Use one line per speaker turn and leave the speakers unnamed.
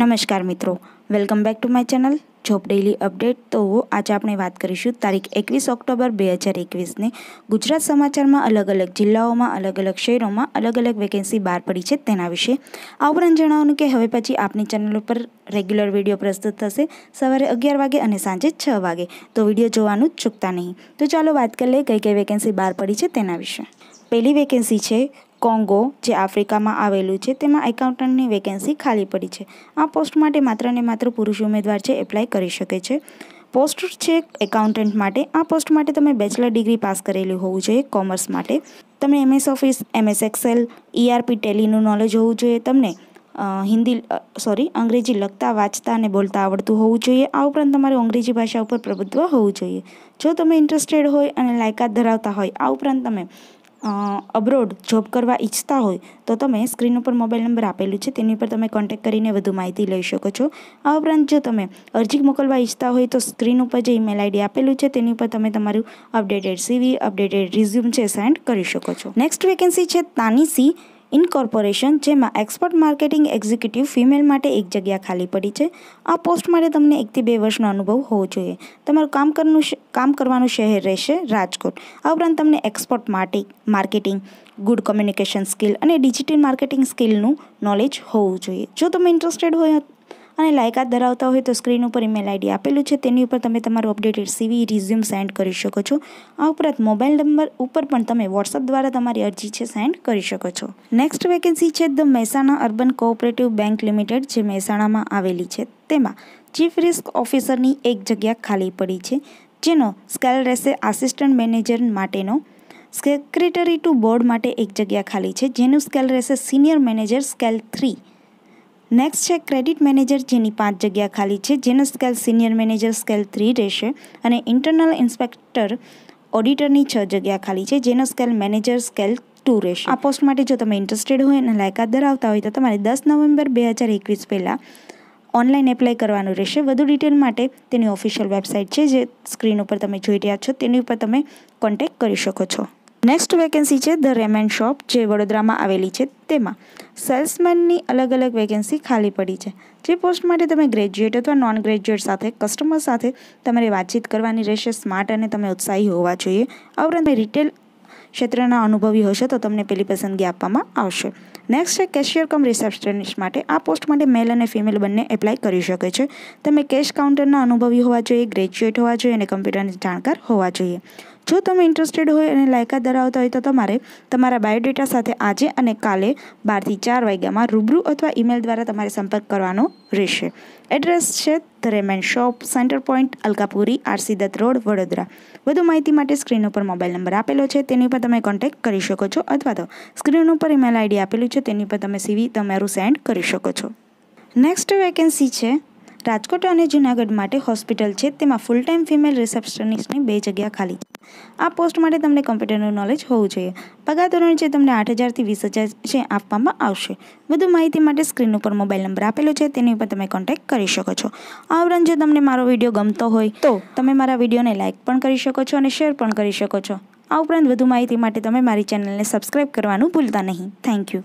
નમસ્કાર મિત્રો welcome back to my channel job daily update તો આજે આપણે વાત કરીશું તારીખ એકવીસ ઓક્ટોબર બે હજાર એકવીસને ગુજરાત સમાચારમાં અલગ અલગ જિલ્લાઓમાં અલગ અલગ શહેરોમાં અલગ અલગ વેકેન્સી બહાર પડી છે તેના વિશે આ ઉપરાંત જણાવવાનું કે હવે પછી આપની ચેનલ ઉપર રેગ્યુલર વિડીયો પ્રસ્તુત થશે સવારે અગિયાર વાગે અને સાંજે છ વાગે તો વિડીયો જોવાનું ચૂકતા નહીં તો ચાલો વાત કરી લઈએ કઈ કઈ વેકેન્સી બહાર પડી છે તેના વિશે પહેલી વેકેન્સી છે કોંગો જે આફ્રિકામાં આવેલું છે તેમાં એકાઉન્ટન્ટની વેકેન્સી ખાલી પડી છે આ પોસ્ટ માટે માત્ર ને માત્ર પુરુષ ઉમેદવાર છે એપ્લાય કરી શકે છે પોસ્ટ છે એકાઉન્ટન્ટ માટે આ પોસ્ટ માટે તમે બેચલર ડિગ્રી પાસ કરેલી હોવું જોઈએ કોમર્સ માટે તમને MS office MS excel ERP ટેલીનું નોલેજ હોવું જોઈએ તમને હિન્દી સોરી અંગ્રેજી લખતા વાંચતા અને બોલતા આવડતું હોવું જોઈએ આ ઉપરાંત તમારે અંગ્રેજી ભાષા ઉપર પ્રભુત્વ હોવું જોઈએ જો તમે ઇન્ટરેસ્ટેડ હોય અને લાયકાત ધરાવતા હોય આ ઉપરાંત તમે અબ્રોડ જોબ કરવા ઈચ્છતા હોય તો તમે સ્ક્રીન ઉપર મોબાઈલ નંબર આપેલું છે તેની ઉપર તમે કોન્ટેક કરીને વધુ માહિતી લઈ શકો છો આ ઉપરાંત જો તમે અરજી મોકલવા ઈચ્છતા હોય તો સ્ક્રીન ઉપર જે ઈમેલ આઈડી આપેલું છે તેની ઉપર તમે તમારું અપડેટેડ સીવી અપડેટેડ રિઝ્યુમ છે સેન્ડ કરી શકો છો નેક્સ્ટ વેકેન્સી છે તાનીસી ઇનકોર્પોરેશન જેમાં એક્સપર્ટ માર્કેટિંગ એક્ઝિક્યુટિવ ફિમેલ માટે એક જગ્યા ખાલી પડી છે આ પોસ્ટ માટે તમને એકથી બે વર્ષનો અનુભવ હોવો જોઈએ તમારું કામ કરનું કામ કરવાનું શહેર રહેશે રાજકોટ આ ઉપરાંત તમને એક્સપર્ટ માટે માર્કેટિંગ ગુડ કોમ્યુનિકેશન સ્કિલ અને ડિજિટલ માર્કેટિંગ સ્કિલનું નોલેજ હોવું જોઈએ જો તમે ઇન્ટરેસ્ટેડ હોય અને લાયકાત ધરાવતા હોય તો સ્ક્રીન ઉપર ઈમેલ આઈડી આપેલું છે તેની ઉપર તમે તમારું અપડેટેડ સીવી રિઝ્યુમ સેન્ડ કરી શકો છો આ ઉપરાંત મોબાઈલ નંબર ઉપર પણ તમે વોટ્સઅપ દ્વારા તમારી અરજી છે સેન્ડ કરી શકો છો નેક્સ્ટ વેકેન્સી છે the Mehsana urban cooperative bank limited જે મહેસાણામાં આવેલી છે તેમાં ચીફ રિસ્ક ઓફિસરની એક જગ્યા ખાલી પડી છે જેનો સ્કેલ રહેશે આસિસ્ટન્ટ મેનેજર માટેનો સેક્રેટરી ટુ બોર્ડ માટે એક જગ્યા ખાલી છે જેનું સ્કેલ રહેશે senior manager scale three next છે ક્રેડિટ મેનેજર જેની પાંચ જગ્યા ખાલી છે જેનો scale senior manager scale three રહેશે અને ઇન્ટરનલ ઇન્સ્પેક્ટર ઓડિટરની છ જગ્યા ખાલી છે જેનો સ્કેલ મેનેજર સ્કેલ ટુ રહેશે આ પોસ્ટ માટે જો તમે ઇન્ટરેસ્ટેડ હોય અને લાયકાત ધરાવતા હોય તો તમારે દસ નવેમ્બર બે હજાર એકવીસ પહેલાં ઓનલાઈન એપ્લાય કરવાનું રહેશે વધુ ડિટેલ માટે તેની ઓફિશિયલ વેબસાઇટ છે જે સ્ક્રીન ઉપર તમે જોઈ રહ્યા છો તેની ઉપર તમે કોન્ટેક્ટ કરી શકો છો નેક્સ્ટ વેકેન્સી છે ધ રેમેન શોપ જે વડોદરામાં આવેલી છે તેમાં સેલ્સમેનની અલગ અલગ વેકેન્સી ખાલી પડી છે જે પોસ્ટ માટે તમે ગ્રેજ્યુએટ અથવા નોન ગ્રેજ્યુએટ સાથે કસ્ટમર સાથે તમારે વાતચીત કરવાની રહેશે સ્માર્ટ અને તમે ઉત્સાહી હોવા જોઈએ આ ઉપરાંત રિટેલ ક્ષેત્રના અનુભવી હશો તો તમને પેલી પસંદગી આપવામાં આવશે નેક્સ્ટ છે કેશિયર કમ રિસેપ્શનિસ્ટ માટે આ પોસ્ટ માટે મેલ અને ફિમેલ બંને એપ્લાય કરી શકે છે તમે કેશ કાઉન્ટરના અનુભવી હોવા જોઈએ ગ્રેજ્યુએટ હોવા જોઈએ અને કમ્પ્યુટરની જાણકાર હોવા જોઈએ જો તમે ઇન્ટરેસ્ટેડ હોય અને લાયકાત ધરાવતા હોય તો તમારે તમારા બાયોડેટા સાથે આજે અને કાલે બારથી ચાર વાગ્યામાં રૂબરૂ અથવા ઈમેલ દ્વારા તમારે સંપર્ક કરવાનો રહેશે એડ્રેસ છે the ramen shop centre point Alkapuri RC Dutt road Vadodara વધુ માહિતી માટે સ્ક્રીન ઉપર મોબાઈલ નંબર આપેલો છે તેની પર તમે કોન્ટેક્ટ કરી શકો છો અથવા તો સ્ક્રીન ઉપર ઈમેલ આઈડી આપેલું છે તેની પર તમે સીવી તમારું સેન્ડ કરી શકો છો નેક્સ્ટ વેકેન્સી છે રાજકોટ અને જૂનાગઢ માટે હોસ્પિટલ છે તેમાં ફૂલ ટાઈમ ફિમેલ રિસેપ્શનિસ્ટની બે જગ્યા ખાલી છે આ પોસ્ટ માટે તમને કમ્પ્યુટરનું નોલેજ હોવું જોઈએ પગાર ધોરણ છે તમને આઠ હજારથી વીસ હજાર છે આપવામાં આવશે વધુ માહિતી માટે સ્ક્રીન ઉપર મોબાઈલ નંબર આપેલો છે તેની ઉપર તમે કોન્ટેક્ટ કરી શકો છો આ ઉપરાંત જો તમને મારો વિડીયો ગમતો હોય તો તમે મારા વિડીયોને લાઇક પણ કરી શકો છો અને શેર પણ કરી શકો છો આ ઉપરાંત વધુ માહિતી માટે તમે મારી ચેનલને સબસ્ક્રાઈબ કરવાનું ભૂલતા નહીં થેન્ક યુ